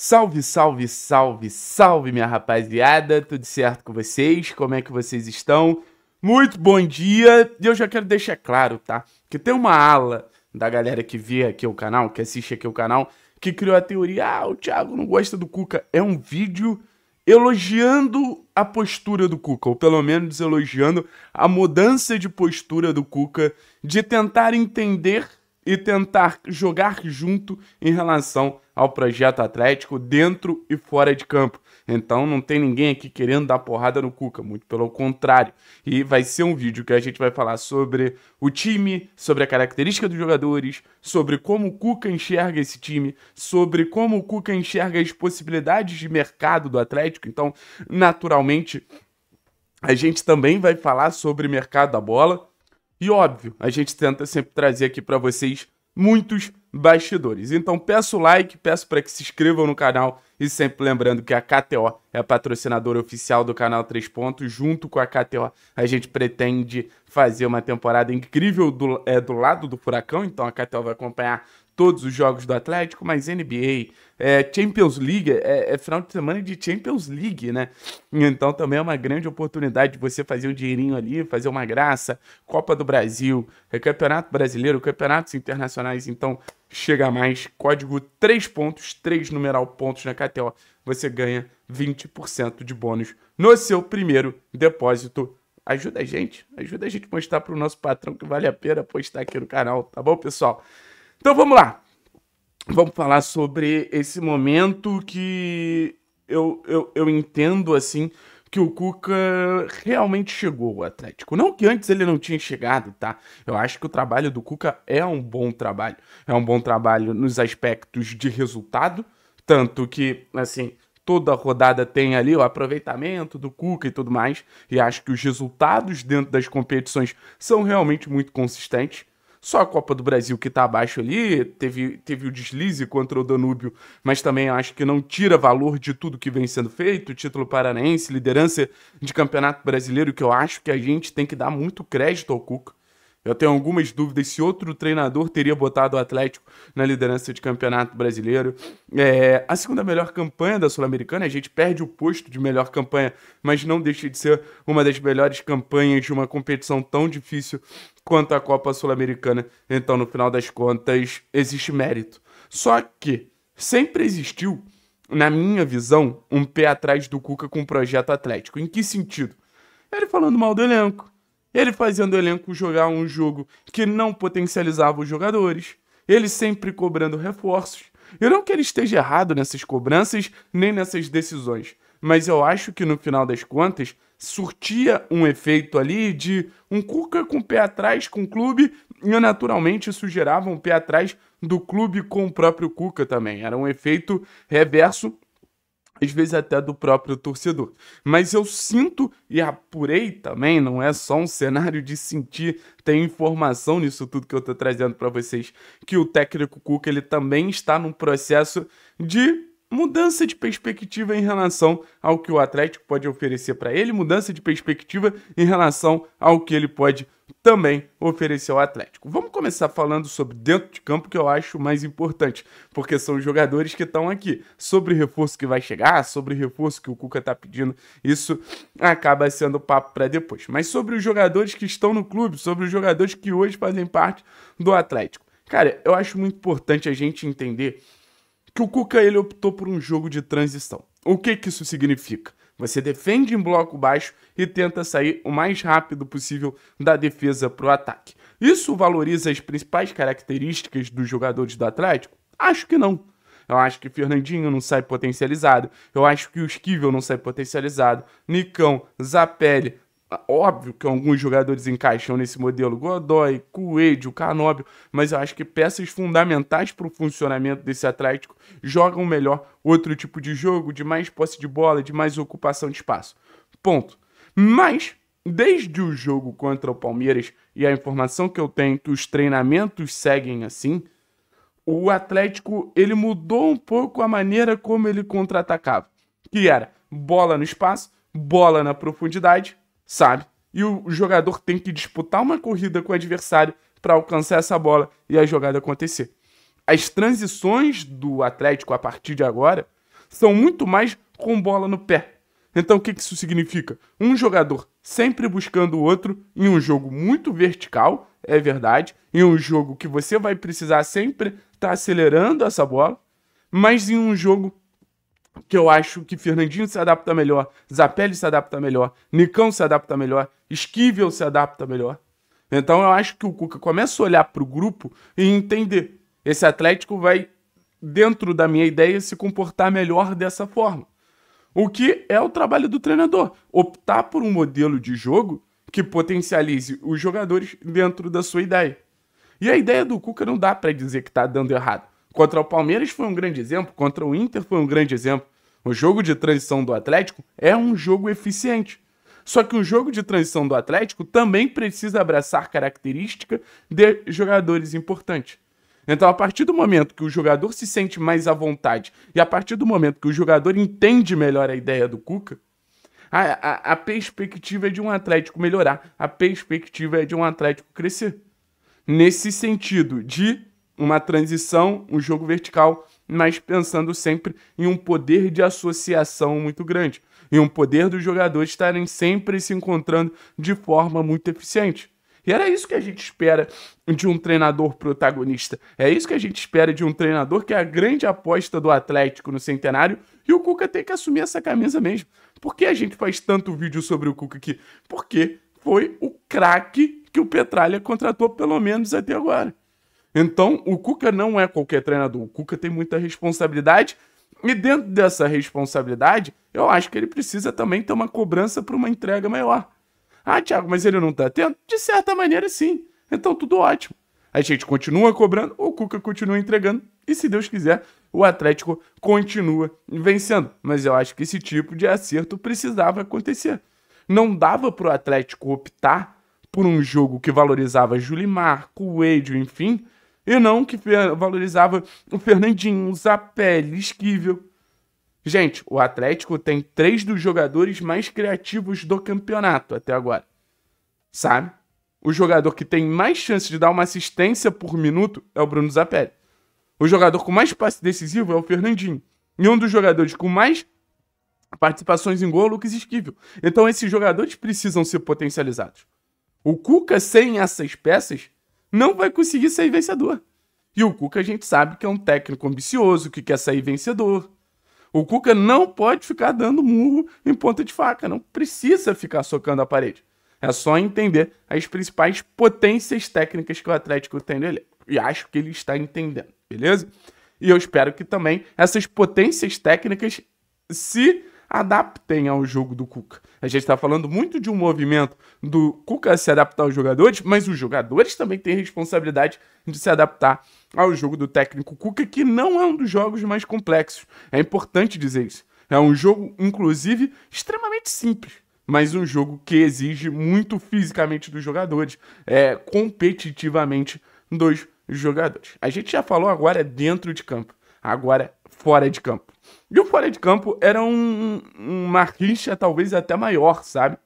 Salve, salve, salve, salve, minha rapaziada! Tudo certo com vocês? Como é que vocês estão? Muito bom dia! E eu já quero deixar claro, tá? Que tem uma ala da galera que vê aqui o canal, que assiste aqui o canal, que criou a teoria: ah, o Thiago não gosta do Cuca. É um vídeo elogiando a postura do Cuca, ou pelo menos elogiando a mudança de postura do Cuca, de tentar entender e tentar jogar junto em relação ao projeto Atlético dentro e fora de campo. Então não tem ninguém aqui querendo dar porrada no Cuca, muito pelo contrário. E vai ser um vídeo que a gente vai falar sobre o time, sobre a característica dos jogadores, sobre como o Cuca enxerga esse time, sobre como o Cuca enxerga as possibilidades de mercado do Atlético. Então, naturalmente, a gente também vai falar sobre mercado da bola. E óbvio, a gente tenta sempre trazer aqui para vocês muitos bastidores. Então peço o like, peço para que se inscrevam no canal e sempre lembrando que a KTO é a patrocinadora oficial do canal 3 Pontos. Junto com a KTO, a gente pretende fazer uma temporada incrível do, é, do lado do furacão, então a KTO vai acompanhar todos os jogos do Atlético, mas NBA, é, Champions League, é, é, final de semana de Champions League, né? Então também é uma grande oportunidade de você fazer um dinheirinho ali, fazer uma graça. Copa do Brasil, é Campeonato Brasileiro, Campeonatos Internacionais, então chega mais. Código 3 pontos, 3 numeral pontos na KTO, você ganha 20% de bônus no seu primeiro depósito ajuda a gente, ajuda a gente a mostrar para o nosso patrão que vale a pena postar aqui no canal, tá bom, pessoal? Então vamos lá. Vamos falar sobre esse momento que eu, eu, eu entendo assim que o Cuca realmente chegou ao Atlético. Não que antes ele não tinha chegado, tá? Eu acho que o trabalho do Cuca é um bom trabalho. É um bom trabalho nos aspectos de resultado, tanto que, assim, toda rodada tem ali o aproveitamento do Cuca e tudo mais, e acho que os resultados dentro das competições são realmente muito consistentes. Só a Copa do Brasil que tá abaixo ali, teve, teve o deslize contra o Danúbio, mas também acho que não tira valor de tudo que vem sendo feito, título paranaense, liderança de campeonato brasileiro, que eu acho que a gente tem que dar muito crédito ao Cuca. Eu tenho algumas dúvidas se outro treinador teria botado o Atlético na liderança de campeonato brasileiro. É, a segunda melhor campanha da Sul-Americana, a gente perde o posto de melhor campanha, mas não deixa de ser uma das melhores campanhas de uma competição tão difícil quanto a Copa Sul-Americana. Então, no final das contas, existe mérito. Só que sempre existiu, na minha visão, um pé atrás do Cuca com o projeto Atlético. Em que sentido? Ele falando mal do elenco ele fazendo o elenco jogar um jogo que não potencializava os jogadores, ele sempre cobrando reforços. Eu não que ele esteja errado nessas cobranças nem nessas decisões, mas eu acho que no final das contas surtia um efeito ali de um Cuca com o pé atrás com o clube e naturalmente isso gerava um pé atrás do clube com o próprio Cuca também. Era um efeito reverso às vezes até do próprio torcedor. Mas eu sinto e apurei também, não é só um cenário de sentir, tem informação nisso tudo que eu estou trazendo para vocês, que o técnico Cuca ele também está num processo de mudança de perspectiva em relação ao que o Atlético pode oferecer para ele, mudança de perspectiva em relação ao que ele pode oferecer também ofereceu ao Atlético. Vamos começar falando sobre dentro de campo, que eu acho mais importante, porque são os jogadores que estão aqui. Sobre reforço que vai chegar, sobre reforço que o Cuca está pedindo, isso acaba sendo papo para depois. Mas sobre os jogadores que estão no clube, sobre os jogadores que hoje fazem parte do Atlético. Cara, eu acho muito importante a gente entender que o Cuca ele optou por um jogo de transição. O que que isso significa? Você defende em bloco baixo e tenta sair o mais rápido possível da defesa para o ataque. Isso valoriza as principais características dos jogadores do Atlético? Acho que não. Eu acho que Fernandinho não sai potencializado. Eu acho que o Esquivel não sai potencializado. Nicão, Zapelli, Óbvio que alguns jogadores encaixam nesse modelo, Godoy, Coelho, Canóbio, mas eu acho que peças fundamentais para o funcionamento desse Atlético jogam melhor outro tipo de jogo, de mais posse de bola, de mais ocupação de espaço. Ponto. Mas, desde o jogo contra o Palmeiras, e a informação que eu tenho é que os treinamentos seguem assim, o Atlético ele mudou um pouco a maneira como ele contra-atacava, que era bola no espaço, bola na profundidade sabe? E o jogador tem que disputar uma corrida com o adversário para alcançar essa bola e a jogada acontecer. As transições do Atlético a partir de agora são muito mais com bola no pé. Então o que isso significa? Um jogador sempre buscando o outro em um jogo muito vertical, é verdade, em um jogo que você vai precisar sempre estar tá acelerando essa bola, mas em um jogo que eu acho que Fernandinho se adapta melhor, Zapelli se adapta melhor, Nicão se adapta melhor, Esquivel se adapta melhor. Então eu acho que o Cuca começa a olhar para o grupo e entender. Esse Atlético vai, dentro da minha ideia, se comportar melhor dessa forma. O que é o trabalho do treinador? Optar por um modelo de jogo que potencialize os jogadores dentro da sua ideia. E a ideia do Cuca não dá para dizer que está dando errado. Contra o Palmeiras foi um grande exemplo, contra o Inter foi um grande exemplo. O jogo de transição do Atlético é um jogo eficiente. Só que o jogo de transição do Atlético também precisa abraçar característica de jogadores importantes. Então, a partir do momento que o jogador se sente mais à vontade e a partir do momento que o jogador entende melhor a ideia do Cuca, a, a, a perspectiva é de um Atlético melhorar, a perspectiva é de um Atlético crescer. Nesse sentido de uma transição, um jogo vertical, mas pensando sempre em um poder de associação muito grande e um poder dos jogadores estarem sempre se encontrando de forma muito eficiente. E era isso que a gente espera de um treinador protagonista. É isso que a gente espera de um treinador que é a grande aposta do Atlético no centenário. E o Cuca tem que assumir essa camisa mesmo. Por que a gente faz tanto vídeo sobre o Cuca aqui? Porque foi o craque que o Petralha contratou, pelo menos até agora. Então, o Cuca não é qualquer treinador. O Cuca tem muita responsabilidade. E dentro dessa responsabilidade, eu acho que ele precisa também ter uma cobrança para uma entrega maior. Ah, Thiago, mas ele não está tendo? De certa maneira, sim. Então, tudo ótimo. A gente continua cobrando, o Cuca continua entregando. E se Deus quiser, o Atlético continua vencendo. Mas eu acho que esse tipo de acerto precisava acontecer. Não dava para o Atlético optar por um jogo que valorizava Julimar, Coelho, enfim, e não que valorizava o Fernandinho, o Zapelli, Esquivel. Gente, o Atlético tem três dos jogadores mais criativos do campeonato até agora. Sabe? O jogador que tem mais chance de dar uma assistência por minuto é o Bruno Zapelli. O jogador com mais passe decisivo é o Fernandinho. E um dos jogadores com mais participações em gol é o Lucas Esquivel. Então esses jogadores precisam ser potencializados. O Cuca sem essas peças não vai conseguir sair vencedor. E o Cuca a gente sabe que é um técnico ambicioso, que quer sair vencedor. O Cuca não pode ficar dando murro em ponta de faca, não precisa ficar socando a parede. É só entender as principais potências técnicas que o Atlético tem nele. E acho que ele está entendendo, beleza? E eu espero que também essas potências técnicas se adaptem ao jogo do Cuca. A gente está falando muito de um movimento do Cuca se adaptar aos jogadores, mas os jogadores também têm responsabilidade de se adaptar ao jogo do técnico Cuca, que não é um dos jogos mais complexos. É importante dizer isso. É um jogo, inclusive, extremamente simples mas um jogo que exige muito fisicamente dos jogadores, é, competitivamente dos jogadores. A gente já falou agora dentro de campo agora fora de campo. E o fora de campo era um, uma rixa talvez até maior, sabe?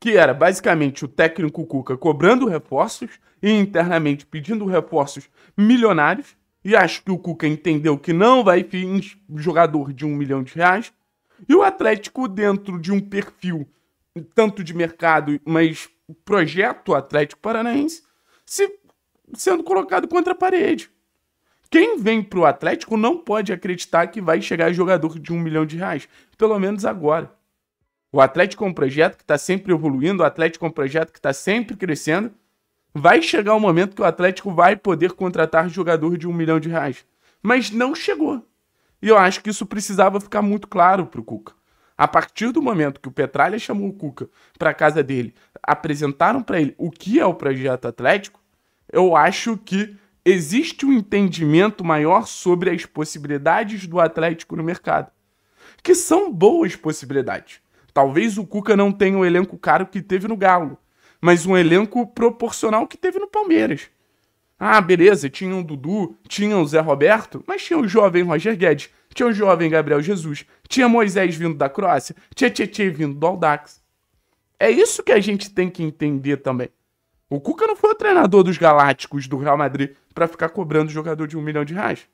Que era basicamente o técnico Cuca cobrando reforços e internamente pedindo reforços milionários. E acho que o Cuca entendeu que não vai vir jogador de um milhão de reais. E o Atlético, dentro de um perfil tanto de mercado, mas projeto Atlético Paranaense, se, sendo colocado contra a parede. Quem vem para o Atlético não pode acreditar que vai chegar jogador de um milhão de reais, pelo menos agora. O Atlético é um projeto que está sempre evoluindo, o Atlético é um projeto que está sempre crescendo. Vai chegar o um momento que o Atlético vai poder contratar jogador de um milhão de reais. Mas não chegou. E eu acho que isso precisava ficar muito claro para o Cuca. A partir do momento que o Petralha chamou o Cuca para casa dele, apresentaram para ele o que é o projeto Atlético, eu acho que existe um entendimento maior sobre as possibilidades do Atlético no mercado, que são boas possibilidades. Talvez o Cuca não tenha o elenco caro que teve no Galo, mas um elenco proporcional que teve no Palmeiras. Ah, beleza, tinha o Dudu, tinha o Zé Roberto, mas tinha o jovem Roger Guedes, tinha o jovem Gabriel Jesus, tinha Moisés vindo da Croácia, tinha Tietchan vindo do Aldax. É isso que a gente tem que entender também. O Cuca não foi o treinador dos Galácticos do Real Madrid para ficar cobrando jogador de um milhão de reais.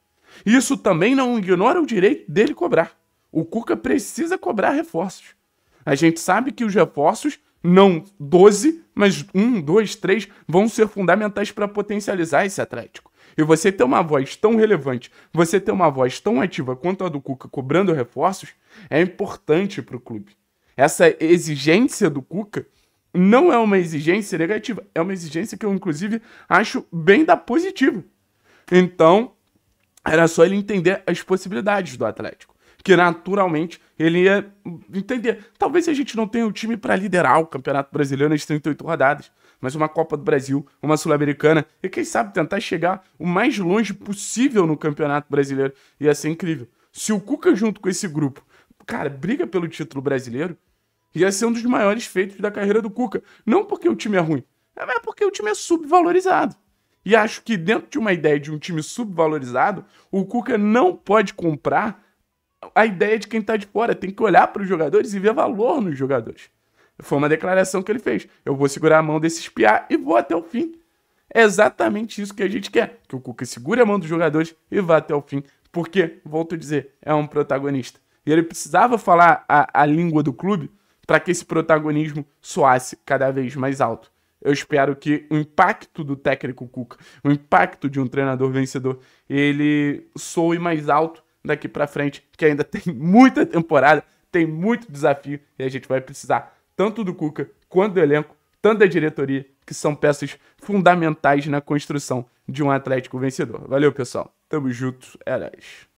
Isso também não ignora o direito dele cobrar. O Cuca precisa cobrar reforços. A gente sabe que os reforços, não 12, mas 1, 2, 3, vão ser fundamentais para potencializar esse Atlético. E você ter uma voz tão relevante, você ter uma voz tão ativa quanto a do Cuca cobrando reforços, é importante para o clube. Essa exigência do Cuca não é uma exigência negativa, é uma exigência que eu, inclusive, acho bem da positiva. Então, era só ele entender as possibilidades do Atlético, que naturalmente ele ia entender. Talvez a gente não tenha um time para liderar o Campeonato Brasileiro nas 38 rodadas, mas uma Copa do Brasil, uma Sul-Americana e quem sabe tentar chegar o mais longe possível no Campeonato Brasileiro ia ser incrível. Se o Cuca junto com esse grupo, cara, briga pelo título brasileiro, Ia ser um dos maiores feitos da carreira do Cuca. Não porque o time é ruim, é porque o time é subvalorizado. E acho que dentro de uma ideia de um time subvalorizado, o Cuca não pode comprar a ideia de quem está de fora. Tem que olhar para os jogadores e ver valor nos jogadores. Foi uma declaração que ele fez. Eu vou segurar a mão desses piá e vou até o fim. É exatamente isso que a gente quer. Que o Cuca segure a mão dos jogadores e vá até o fim. Porque, volto a dizer, é um protagonista. E ele precisava falar a, a língua do clube para que esse protagonismo soasse cada vez mais alto. Eu espero que o impacto do técnico Cuca, o impacto de um treinador vencedor, ele soe mais alto daqui para frente, que ainda tem muita temporada, tem muito desafio e a gente vai precisar tanto do Cuca quanto do elenco, tanto da diretoria, que são peças fundamentais na construção de um Atlético vencedor. Valeu, pessoal. Tamo junto. É nóis.